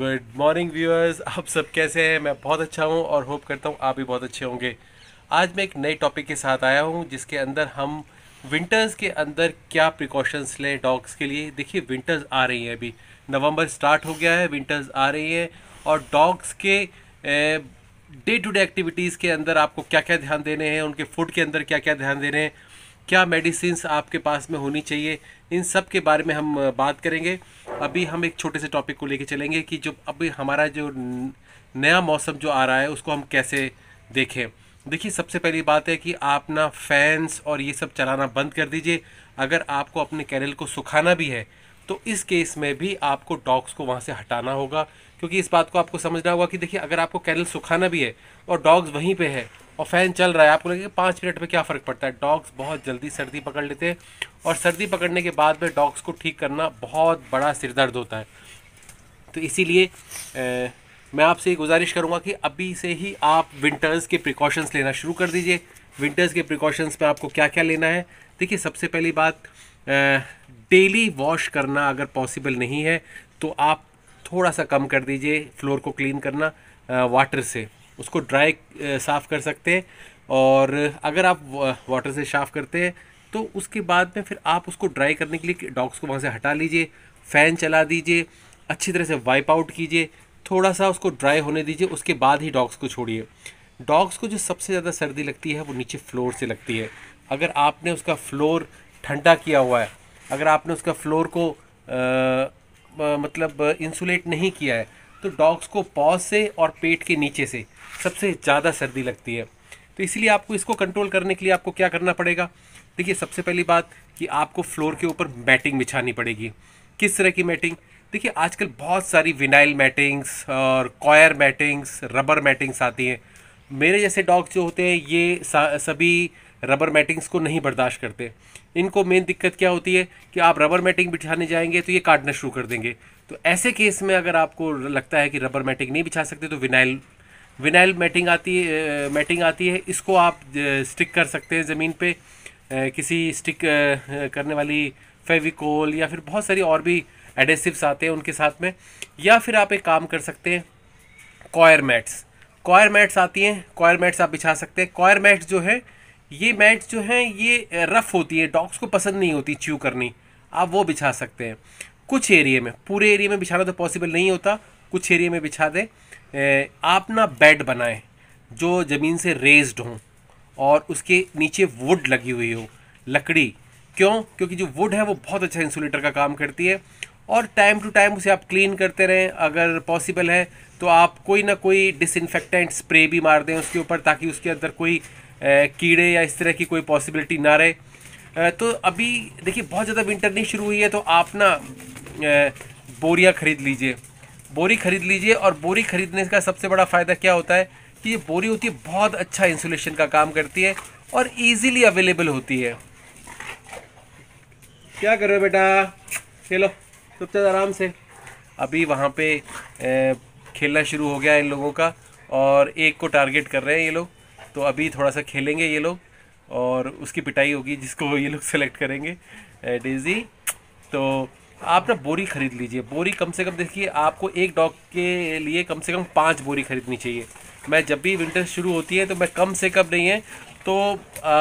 good morning viewers आप सब कैसे हैं मैं बहुत अच्छा हूं और होप करता हूं आप भी बहुत अच्छे होंगे आज मैं एक नए टॉपिक के साथ आया हूं जिसके अंदर हम विंटर्स के अंदर क्या प्रिकॉशंस लें डॉग्स के लिए देखिए विंटर्स आ रही हैं अभी नवंबर स्टार्ट हो गया है विंटर्स आ रही हैं और डॉग्स के डे टू डे एक्टिविटीज़ के अंदर आपको क्या क्या ध्यान देने हैं उनके फूड के अंदर क्या क्या ध्यान देने हैं क्या मेडिसिन आपके पास में होनी चाहिए इन सब के बारे में हम बात करेंगे अभी हम एक छोटे से टॉपिक को लेके चलेंगे कि जो अभी हमारा जो नया मौसम जो आ रहा है उसको हम कैसे देखें देखिए सबसे पहली बात है कि आप ना फैंस और ये सब चलाना बंद कर दीजिए अगर आपको अपने कैरल को सुखाना भी है तो इस केस में भी आपको डॉग्स को वहाँ से हटाना होगा क्योंकि इस बात को आपको समझना होगा कि देखिए अगर आपको कैरल सुखाना भी है और डॉग्स वहीं पे है और फ़ैन चल रहा है आपको लगेगा पाँच मिनट में क्या फ़र्क पड़ता है डॉग्स बहुत जल्दी सर्दी पकड़ लेते हैं और सर्दी पकड़ने के बाद में डॉग्स को ठीक करना बहुत बड़ा सिरदर्द होता है तो इसीलिए मैं आपसे ये गुजारिश करूँगा कि अभी से ही आप विंटर्स के प्रिकॉशंस लेना शुरू कर दीजिए विंटर्स के प्रिकॉशंस में आपको क्या क्या लेना है देखिए सबसे पहली बात डेली वॉश करना अगर पॉसिबल नहीं है तो आप थोड़ा सा कम कर दीजिए फ्लोर को क्लीन करना वाटर से उसको ड्राई साफ़ कर सकते हैं और अगर आप वाटर से साफ़ करते हैं तो उसके बाद में फिर आप उसको ड्राई करने के लिए डॉग्स को वहाँ से हटा लीजिए फ़ैन चला दीजिए अच्छी तरह से वाइप आउट कीजिए थोड़ा सा उसको ड्राई होने दीजिए उसके बाद ही डॉग्स को छोड़िए डॉग्स को जो सबसे ज़्यादा सर्दी लगती है वो नीचे फ्लोर से लगती है अगर आपने उसका फ्लोर ठंडा किया हुआ है अगर आपने उसका फ्लोर को आ, मतलब इंसुलेट नहीं किया है तो डॉग्स को पॉज से और पेट के नीचे से सबसे ज़्यादा सर्दी लगती है तो इसलिए आपको इसको कंट्रोल करने के लिए आपको क्या करना पड़ेगा देखिए सबसे पहली बात कि आपको फ्लोर के ऊपर मैटिंग बिछानी पड़ेगी किस तरह की मैटिंग देखिए आजकल बहुत सारी विनाइल मैटिंग्स और कॉयर मैटिंग्स रबर मैटिंग्स आती हैं मेरे जैसे डॉग्स जो होते हैं ये सभी रबर मैटिंग्स को नहीं बर्दाश्त करते इनको मेन दिक्कत क्या होती है कि आप रबर मैटिंग बिछाने जाएंगे तो ये काटना शुरू कर देंगे तो ऐसे केस में अगर आपको लगता है कि रबर मैटिंग नहीं बिछा सकते तो विनाइल विनाइल मैटिंग आती है मैटिंग आती है इसको आप स्टिक कर सकते हैं ज़मीन पे किसी स्टिक करने वाली फेविकोल या फिर बहुत सारी और भी एडेसिव्स आते हैं उनके साथ में या फिर आप एक काम कर सकते हैं कॉयर मैट्स कॉयर मैट्स आती हैं कॉयर मैट्स आप बिछा सकते हैं कॉयर मैट्स जो है ये मैट्स जो हैं ये रफ़ होती है डॉग्स को पसंद नहीं होती च्यू करनी आप वो बिछा सकते हैं कुछ एरिया में पूरे एरिया में बिछाना तो पॉसिबल नहीं होता कुछ एरिया में बिछा दें आप ना बेड बनाए जो ज़मीन से रेज्ड हों और उसके नीचे वुड लगी हुई हो लकड़ी क्यों क्योंकि जो वुड है वो बहुत अच्छा इंसुलेटर का काम करती है और टाइम टू टाइम उसे आप क्लीन करते रहें अगर पॉसिबल है तो आप कोई ना कोई डिसइनफेक्टेंट स्प्रे भी मार दें उसके ऊपर ताकि उसके अंदर कोई कीड़े या इस तरह की कोई पॉसिबिलिटी ना रहे तो अभी देखिए बहुत ज़्यादा विंटर नहीं शुरू हुई है तो आप ना बोरियाँ ख़रीद लीजिए बोरी ख़रीद लीजिए और बोरी ख़रीदने का सबसे बड़ा फ़ायदा क्या होता है कि ये बोरी होती है बहुत अच्छा इंसुलेशन का काम करती है और इजीली अवेलेबल होती है क्या कर रहे हो बेटा खेलो चुपचाप आराम से अभी वहाँ पे खेलना शुरू हो गया इन लोगों का और एक को टारगेट कर रहे हैं ये लोग तो अभी थोड़ा सा खेलेंगे ये लोग और उसकी पिटाई होगी जिसको ये लोग सेलेक्ट करेंगे डेजी तो आप ना बोरी ख़रीद लीजिए बोरी कम से कम देखिए आपको एक डॉग के लिए कम से कम पाँच बोरी ख़रीदनी चाहिए मैं जब भी विंटर शुरू होती है तो मैं कम से कम नहीं है तो आ,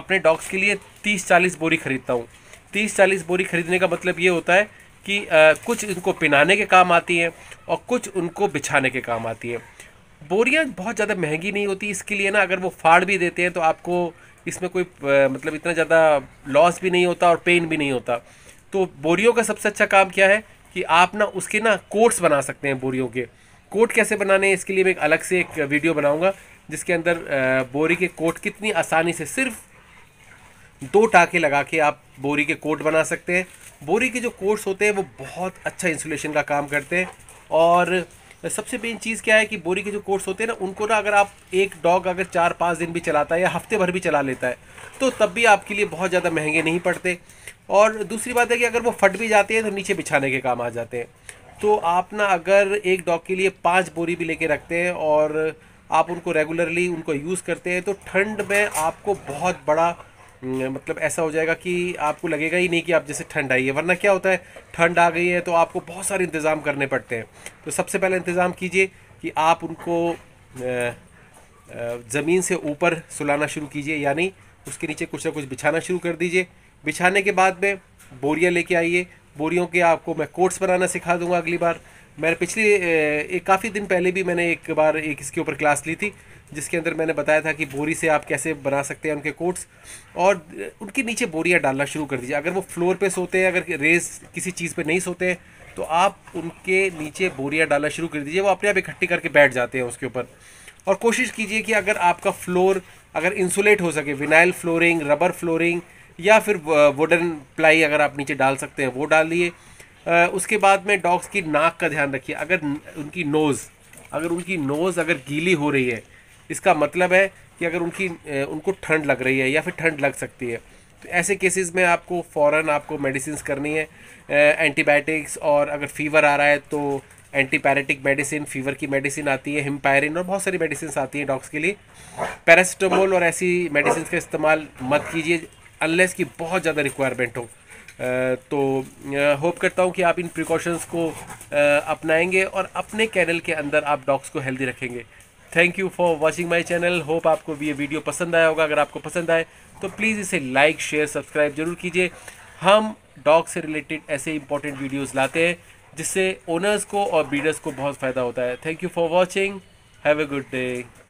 अपने डॉग्स के लिए तीस चालीस बोरी ख़रीदता हूँ तीस चालीस बोरी ख़रीदने का मतलब ये होता है कि आ, कुछ उनको पिनाने के काम आती हैं और कुछ उनको बिछाने के काम आती हैं बोरियाँ बहुत ज़्यादा महंगी नहीं होती इसके लिए ना अगर वो फाड़ भी देते हैं तो आपको इसमें कोई आ, मतलब इतना ज़्यादा लॉस भी नहीं होता और पेन भी नहीं होता तो बोरियो का सबसे अच्छा काम क्या है कि आप ना उसके ना कोट्स बना सकते हैं बोरियो के कोट कैसे बनाने हैं इसके लिए मैं एक अलग से एक वीडियो बनाऊंगा जिसके अंदर बोरी के कोट कितनी आसानी से सिर्फ दो टाके लगा के आप बोरी के कोट बना सकते हैं बोरी के जो कोट्स होते हैं वो बहुत अच्छा इंसुलेशन का काम करते हैं और सबसे मेन चीज़ क्या है कि बोरी के जो कोर्स होते हैं ना उनको ना अगर आप एक डॉग अगर चार पाँच दिन भी चलाता है या हफ्ते भर भी चला लेता है तो तब भी आपके लिए बहुत ज़्यादा महंगे नहीं पड़ते और दूसरी बात है कि अगर वो फट भी जाते हैं तो नीचे बिछाने के काम आ जाते हैं तो आप ना अगर एक डॉग के लिए पाँच बोरी भी लेके रखते हैं और आप उनको रेगुलरली उनको यूज़ करते हैं तो ठंड में आपको बहुत बड़ा मतलब ऐसा हो जाएगा कि आपको लगेगा ही नहीं कि आप जैसे ठंड आई है वरना क्या होता है ठंड आ गई है तो आपको बहुत सारे इंतज़ाम करने पड़ते हैं तो सबसे पहले इंतज़ाम कीजिए कि आप उनको ज़मीन से ऊपर सुलाना शुरू कीजिए यानी उसके नीचे कुछ ना कुछ बिछाना शुरू कर दीजिए बिछाने के बाद में बोरियाँ लेके आइए बोरियों के आपको मैं कोट्स बनाना सिखा दूंगा अगली बार मैंने पिछली एक काफ़ी दिन पहले भी मैंने एक बार एक इसके ऊपर क्लास ली थी जिसके अंदर मैंने बताया था कि बोरी से आप कैसे बना सकते हैं उनके कोट्स और उनके नीचे बोरियाँ डालना शुरू कर दीजिए अगर वो फ्लोर पे सोते हैं अगर रेस किसी चीज़ पे नहीं सोते हैं तो आप उनके नीचे बोरियाँ डालना शुरू कर दीजिए वो अपने आप इकट्ठी करके बैठ जाते हैं उसके ऊपर और कोशिश कीजिए कि अगर आपका फ्लोर अगर इंसुलेट हो सके विनाइल फ्लोरिंग रबर फ्लोरिंग या फिर वुडन प्लाई अगर आप नीचे डाल सकते हैं वो डालिए उसके बाद में डॉग्स की नाक का ध्यान रखिए अगर उनकी नोज़ अगर उनकी नोज़ अगर गीली हो रही है इसका मतलब है कि अगर उनकी उनको ठंड लग रही है या फिर ठंड लग सकती है तो ऐसे केसेस में आपको फ़ौरन आपको मेडिसिन करनी है एंटीबायोटिक्स और अगर फीवर आ रहा है तो एंटीपैरेटिक मेडिसिन फीवर की मेडिसिन आती है हिमपायरिन और बहुत सारी मेडिसिन आती हैं डॉग्स के लिए पैरासीटामोल और ऐसी मेडिसिन का इस्तेमाल मत कीजिए अनलेस की बहुत ज़्यादा रिक्वायरमेंट हो तो होप करता हूँ कि आप इन प्रिकॉशंस को अपनाएंगे और अपने कैनल के अंदर आप डॉग्स को हेल्दी रखेंगे thank you for watching my channel hope आपको भी ये वीडियो पसंद आया होगा अगर आपको पसंद आए तो प्लीज़ इसे लाइक शेयर सब्सक्राइब जरूर कीजिए हम डॉग से रिलेटेड ऐसे इंपॉर्टेंट वीडियोस लाते हैं जिससे ओनर्स को और ब्रीडर्स को बहुत फ़ायदा होता है thank you for watching have a good day